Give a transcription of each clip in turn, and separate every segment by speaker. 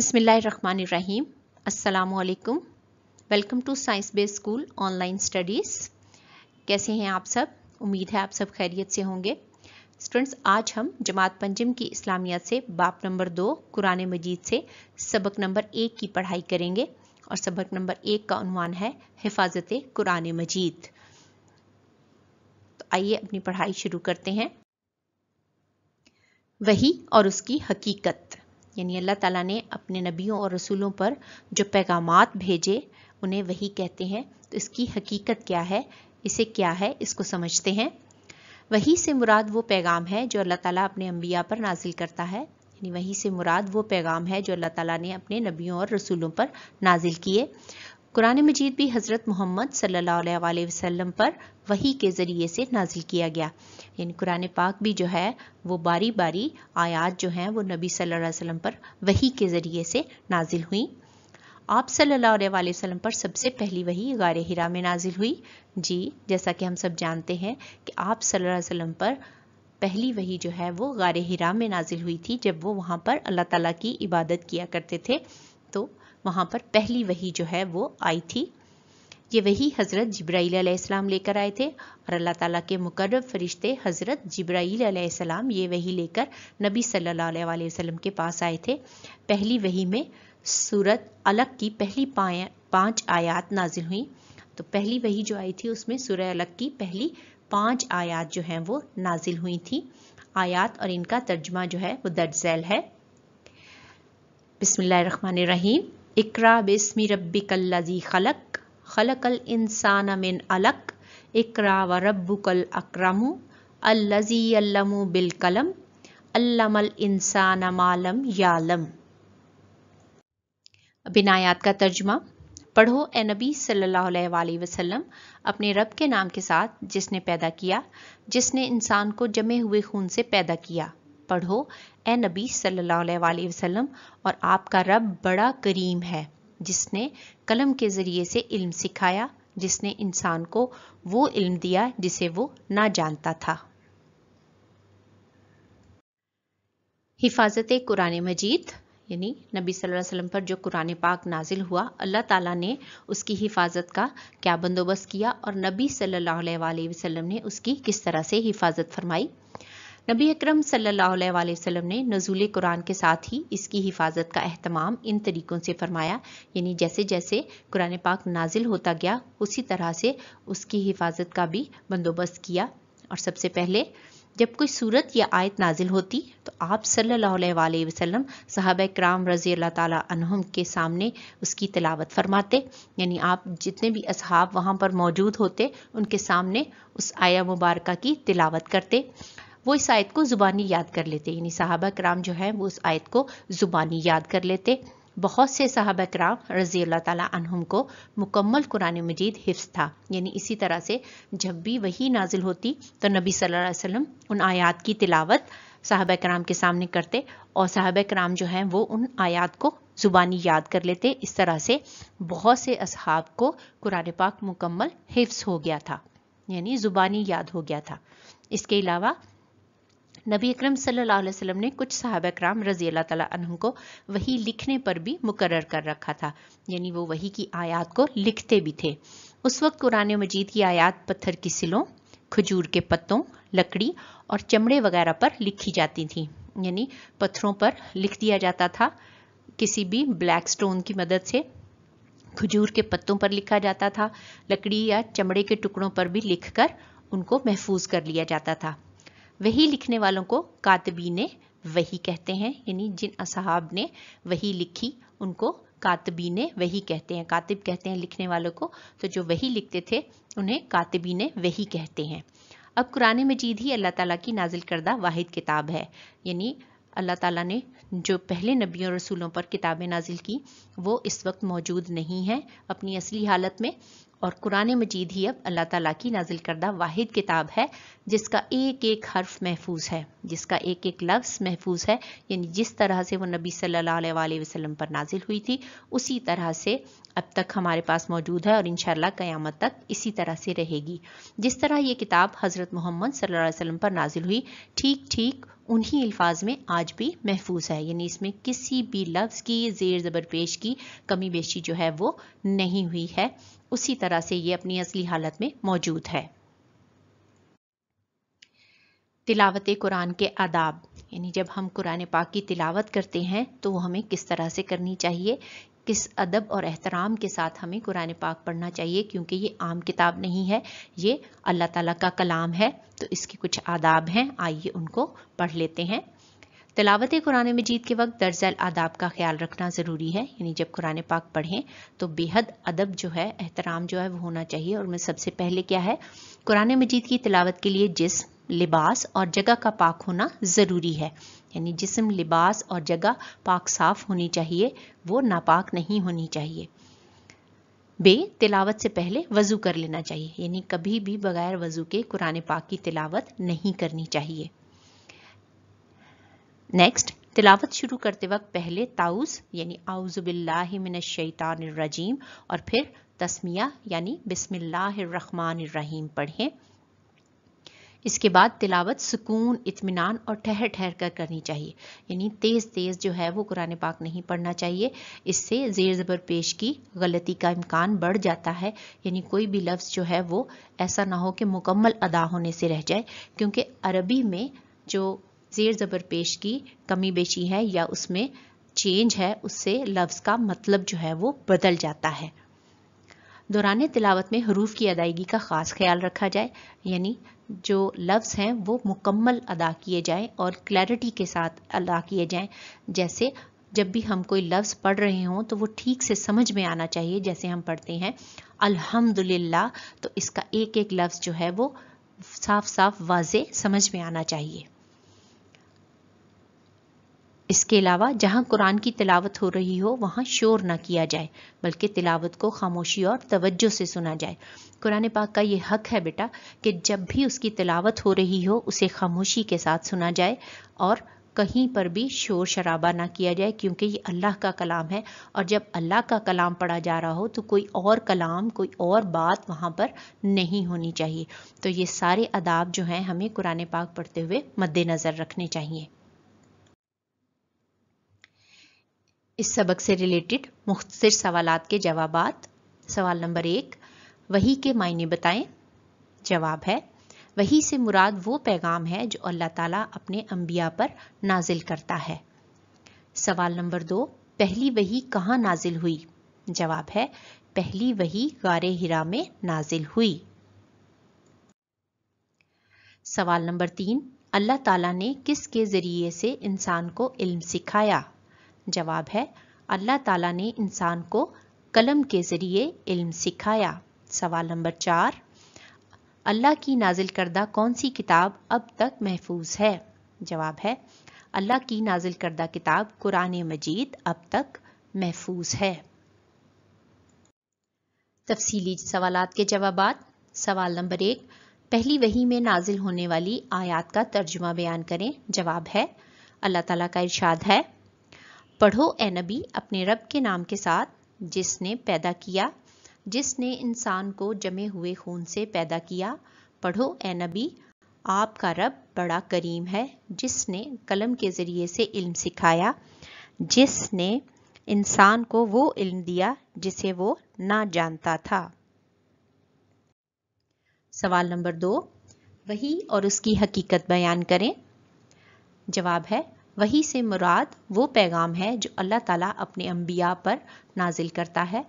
Speaker 1: Bismillahirrahmanirrahim. Assalamu welcome to science based school online studies कैसे हैं आप सब उम्मीद है आप सब खैरियत से होंगे स्टूडेंट्स आज हम जमात पंजम की इस्लामिया से बाप नंबर दो कुरान मजीद से सबक नंबर एक की पढ़ाई करेंगे और सबक नंबर एक का अनवान है हिफाजत कुरान मजीद तो आइए अपनी पढ़ाई शुरू करते हैं वही और उसकी हकीकत यानी अल्लाह ताला ने अपने नबियों और रसूलों पर जो पैगाम भेजे उन्हें वही कहते हैं तो इसकी हकीकत क्या है इसे क्या है इसको समझते हैं वही से मुराद वो पैगाम है जो अल्लाह ताला अपने अम्बिया पर नाजिल करता है यानी वही से मुराद वो पैगाम है जो अल्लाह ताला ने अपने नबियों और रसूलों पर नाजिल किए कुरान मजीद भी हज़रत मोहम्मद सल्लल्लाहु अलैहि पर वही के ज़रिए से नाजिल किया गया यानी कुरान पाक भी जो है वो बारी बारी आयात जो हैं वो नबी सल्लल्लाहु अलैहि वसल्लम पर वही के ज़रिए से नाजिल हुई आप सल्लल्लाहु अलैहि वसल्लम पर सबसे पहली वही गार हिरा में नाजिल हुई जी जैसा कि हम सब जानते हैं कि आप सल्लल्लाहु अलैहि वसल्लम पर पहली वही जो है वो गार हिरा में नाजिल हुई थी जब वो वहाँ पर अल्लाह ताली की इबादत किया करते थे तो वहाँ पर पहली वही जो है वो आई थी ये वही हज़रत जब्राईलम लेकर आए थे और अल्लाह ताला के मुकर्रब फरिश्ते हज़रत जब्राईलम ये वही लेकर नबी सल्लल्लाहु अलैहि वसल्लम के पास आए थे पहली वही में सूरत अलग की पहली पाँच आयात नाजिल हुई तो पहली वही जो आई थी उसमें सूर्य अलग की पहली पाँच आयात जो हैं वो नाजिल हुई थी आयात और इनका तर्जमा जो है वो दर्जैल है रहीम इकरा बिस्मि कल्लजी खलक खलक अल इंसान मिन अलक इकरा व रब्बु कल अक्रमु अल्लज़ी अल्लमु बिल कलम अल्लम अल इंसान मालम यालम बिनायात का तर्जमा पढ़ो ए नबी सल्लल्लाहु अलैहि वसल्लम अपने रब के नाम के साथ जिसने पैदा किया जिसने इंसान को जमे हुए खून से पैदा किया पढ़ो ए नबी सल्लल्लाहु अलैहि वसल्लम और आपका रब बड़ा करीम है जिसने कलम के ज़रिए से इल्म सिखाया जिसने इंसान को वो इल्म दिया जिसे वो ना जानता था हिफाजत कुरान मजीद यानी नबी सल्लल्लाहु अलैहि वसल्लम पर जो कुरान पाक नाजिल हुआ अल्लाह ताला ने उसकी हिफाजत का क्या बंदोबस्त किया और नबी सल्लल्लाहु अलैहि वसल्लम ने उसकी किस तरह से हिफाजत फरमाई नबी अक्रम सल्लाम ने नजूल कुरान के साथ ही इसकी हिफाजत का अहतमाम इन तरीक़ों से फरमाया यानी जैसे जैसे कुरान पाक नाजिल होता गया उसी तरह से उसकी हिफाजत का भी बंदोबस्त किया और सबसे पहले जब कोई सूरत या आयत नाजिल होती तो आप सल्लल्लाहु अलैहि साहब कराम रज़ी अल्लाह तहम के सामने उसकी तलावत फरमाते यानी आप जितने भी असहाब वहाँ पर मौजूद होते उनके सामने उस आया मुबारक की तिलावत करते वो इस आयत को ज़ुबानी याद कर लेते यानी साहबा कराम जो है वो उस आयत को ज़ुबानी याद कर लेते बहुत से साहब कराम रज़ी अल्लाह तहम को मुकम्मल कुरान मजीद हिफ्स था यानी इसी तरह से जब भी वही नाजिल होती तो नबी सल्लल्लाहु अलैहि वसल्लम उन आयात की तिलावत साहब कराम के सामने करते और साहब कराम जो हैं वो उन आयात को ज़ुबानी याद कर लेते इस तरह से बहुत से असहाब को कुरान पाक मुकम्मल हिफ्स हो गया था यानी ज़ुबानी याद हो गया था इसके अलावा नबी अक्रम सल्लल्लाहु ने कुछ साहब कराम रजी अल्लाह तला को वही लिखने पर भी मुकर कर रखा था यानी वो वही की आयात को लिखते भी थे उस वक्त कुरान मजीद की आयात पत्थर की सिलों खजूर के पत्तों लकड़ी और चमड़े वगैरह पर लिखी जाती थी यानी पत्थरों पर लिख दिया जाता था किसी भी ब्लैक स्टोन की मदद से खजूर के पत्तों पर लिखा जाता था लकड़ी या चमड़े के टुकड़ों पर भी लिखकर उनको महफूज कर लिया जाता था वही लिखने वालों को कातबीन वही कहते हैं यानी जिन असहाब ने वही लिखी उनको कातबीन वही कहते हैं कातिब कहते हैं लिखने वालों को तो जो वही लिखते थे उन्हें कातबीन वही कहते हैं अब कुरान मजीद ही अल्लाह ताला की नाजिल करदा वाहिद किताब है यानी अल्लाह ताला ने जो पहले नबियों और रसूलों पर किताबें नाजिल की वो इस वक्त मौजूद नहीं हैं अपनी असली हालत में और कुरान मजीद ही अब अल्लाह ताला की नाजिल करदा वाहिद किताब है जिसका एक एक हर्फ महफूज है जिसका एक एक लफ्ज़ महफूज है यानी जिस तरह से वो नबी सल्ला वसलम पर नाजिल हुई थी उसी तरह से अब तक हमारे पास मौजूद है और इन क़यामत तक इसी तरह से रहेगी जिस तरह ये किताब हज़रत मोहम्मद सल्लल्लाहु अलैहि पर नाजिल हुई ठीक ठीक उन्हीं अल्फाज में आज भी महफूज है यानी इसमें किसी भी लफ्ज़ की ज़ेर ज़बर पेश की कमी बेशी जो है वो नहीं हुई है उसी तरह से ये अपनी असली हालत में मौजूद है तिलावत कुरान के आदाब यानी जब हम कुरान पाक की तिलावत करते हैं तो वो हमें किस तरह से करनी चाहिए किस अदब और एहतराम के साथ हमें कुरान पाक पढ़ना चाहिए क्योंकि ये आम किताब नहीं है ये अल्लाह ताला का कलाम है तो इसके कुछ आदाब हैं आइए उनको पढ़ लेते हैं तलावत कुरान मजीद के वक्त दर्जल आदाब का ख्याल रखना ज़रूरी है यानी जब कुरान पाक पढ़ें तो बेहद अदब जो है एहतराम जो है वो होना चाहिए और मैं सबसे पहले क्या है कुरान मजीद की तलावत के लिए जिस लिबास और जगह का पाक होना ज़रूरी है यानी जिसम लिबास और जगह पाक साफ होनी चाहिए वो नापाक नहीं होनी चाहिए बे तिलावत से पहले वज़ू कर लेना चाहिए यानी कभी भी बगैर वज़ू के कुरान पाक की तिलावत नहीं करनी चाहिए नेक्स्ट तिलावत शुरू करते वक्त पहले ताउस यानी आउज़बिल्लाशैतानरजीम और फिर तस्मिया यानी बिसमिल्लाम पढ़ें इसके बाद तिलावत सुकून इतमान और ठहर ठहर कर करनी चाहिए यानी तेज़ तेज़ जो है वो कुरान पाक नहीं पढ़ना चाहिए इससे ज़ेर ज़बर पेश की गलती का इम्कान बढ़ जाता है यानी कोई भी लफ्ज़ जो है वो ऐसा ना हो कि मुकम्मल अदा होने से रह जाए क्योंकि अरबी में जो ज़ेर ज़बर पेश की कमी बेशी है या उसमें चेंज है उससे लफ्ज़ का मतलब जो है वो बदल जाता है दौरान तिलावत में हरूफ की अदायगी का ख़ास ख्याल रखा जाए यानी जो लफ्ज़ हैं वो मुकम्मल अदा किए जाएं और क्लैरिटी के साथ अदा किए जाएं जैसे जब भी हम कोई लफ्ज़ पढ़ रहे हों तो वो ठीक से समझ में आना चाहिए जैसे हम पढ़ते हैं अल्हम्दुलिल्लाह तो इसका एक एक लफ्ज़ जो है वो साफ साफ वाज समझ में आना चाहिए इसके अलावा जहाँ कुरान की तिलावत हो रही हो वहाँ शोर ना किया जाए बल्कि तिलावत को खामोशी और तवज्जो से सुना जाए कुरान पाक का ये हक है बेटा कि जब भी उसकी तिलावत हो रही हो उसे खामोशी के साथ सुना जाए और कहीं पर भी शोर शराबा ना किया जाए क्योंकि ये अल्लाह का कलाम है और जब अल्लाह का कलाम पढ़ा जा रहा हो तो कोई और कलाम कोई और बात वहाँ पर नहीं होनी चाहिए तो ये सारे अदाब जो हैं हमें कुरान पाक पढ़ते हुए मद्देनज़र रखने चाहिए इस सबक से रिलेटेड मुख्तर सवाल के जवाब सवाल नंबर एक वही के मायने बताएं जवाब है वही से मुराद वो पैगाम है जो अल्लाह ताला अपने अम्बिया पर नाजिल करता है सवाल नंबर दो पहली वही कहाँ नाजिल हुई जवाब है पहली वही गारे हिरा में नाजिल हुई सवाल नंबर तीन अल्लाह ताला ने किसके ज़रिए से इंसान को इल्म सिखाया जवाब है अल्लाह ताला ने इंसान को कलम के ज़रिए इल्म सिखाया सवाल नंबर चार अल्लाह की नाजिल करदा कौन सी किताब अब तक महफूज है जवाब है अल्लाह की नाजिल करदा किताब कुरान मजीद अब तक महफूज है तफसीली सवाल के जवाब सवाल नंबर एक पहली वही में नाजिल होने वाली आयात का तर्जुमा बयान करें जवाब है अल्लाह ताला का इरशाद है पढ़ो ए नबी अपने रब के नाम के साथ जिसने पैदा किया जिसने इंसान को जमे हुए खून से पैदा किया पढ़ो ए नबी आपका रब बड़ा करीम है जिसने कलम के ज़रिए से इल्म सिखाया जिसने इंसान को वो इल्म दिया जिसे वो ना जानता था सवाल नंबर दो वही और उसकी हकीकत बयान करें जवाब है वही से मुराद वो पैगाम है जो अल्लाह ताला अपने अम्बिया पर नाजिल करता है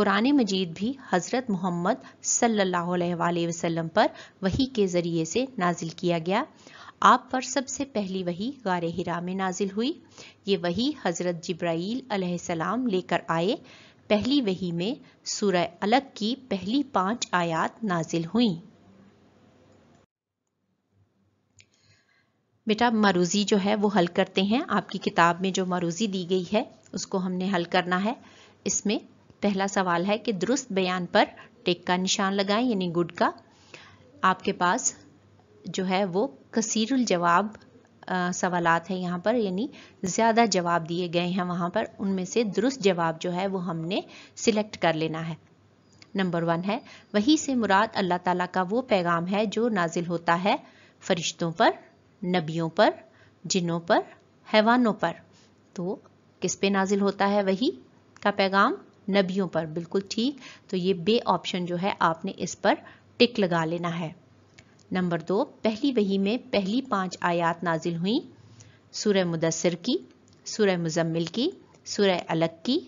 Speaker 1: कुरान मजीद भी हज़रत मोहम्मद सल्लल्लाहु अलैहि वसल्लम पर वही के ज़रिए से नाजिल किया गया आप पर सबसे पहली वही गार हिरा में नाजिल हुई ये वही हज़रत जब्राईल सलाम लेकर आए पहली वही में सूरह अलग की पहली पाँच आयात नाजिल हुई बेटा मरूजी जो है वो हल करते हैं आपकी किताब में जो मरूजी दी गई है उसको हमने हल करना है इसमें पहला सवाल है कि दुरुस्त बयान पर टेक का निशान लगाएं यानी गुड का आपके पास जो है वो कसीरुल जवाब सवालात हैं यहाँ पर यानी ज़्यादा जवाब दिए गए हैं वहाँ पर उनमें से दुरुस्त जवाब जो है वो हमने सिलेक्ट कर लेना है नंबर वन है वही से मुराद अल्लाह ताला का वो पैगाम है जो नाजिल होता है फरिश्तों पर नबियों पर जिनों पर हैवानों पर तो किस पे नाजिल होता है वही का पैगाम नबियों पर बिल्कुल ठीक तो ये बे ऑप्शन जो है आपने इस पर टिक लगा लेना है नंबर दो पहली वही में पहली पांच आयात नाजिल हुई सूर्य मुदसर की सूर्य मुजम्मिल की सूर्य अलग की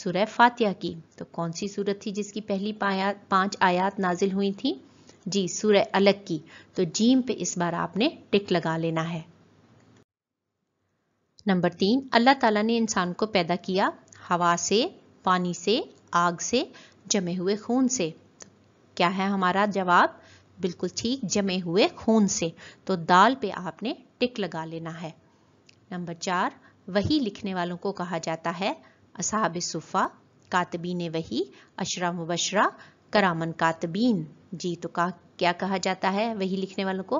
Speaker 1: सूर्य फातिया की तो कौन सी सूरत थी जिसकी पहली पांच आयात नाजिल हुई थी जी सूरह अलग की तो जीम पे इस बार आपने टिक लगा लेना है नंबर तीन अल्लाह ताला ने इंसान को पैदा किया हवा से पानी से आग से जमे हुए खून से तो क्या है हमारा जवाब बिल्कुल ठीक जमे हुए खून से तो दाल पे आपने टिक लगा लेना है नंबर चार वही लिखने वालों को कहा जाता है असहाब सुफ़ा कातबीन वही अशरा मुबशरा करामन कातबीन जी तो का क्या कहा जाता है वही लिखने वालों को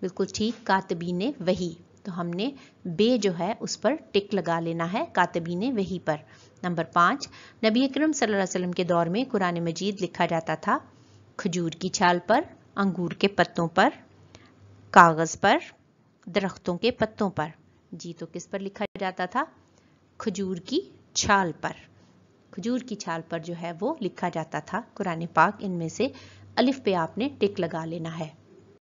Speaker 1: बिल्कुल ठीक कातबी ने वही तो हमने बे जो है उस पर टिक लगा लेना है कातबी ने वही पर नंबर पाँच नबी अकरम सल्लल्लाहु अलैहि वसल्लम के दौर में कुरान मजीद लिखा जाता था खजूर की छाल पर अंगूर के पत्तों पर कागज़ पर दरख्तों के पत्तों पर जी तो किस पर लिखा जाता था खजूर की छाल पर खजूर की छाल पर जो है वो लिखा जाता था कुरान पाक इनमें से अलिफ पे आपने टिक लगा लेना है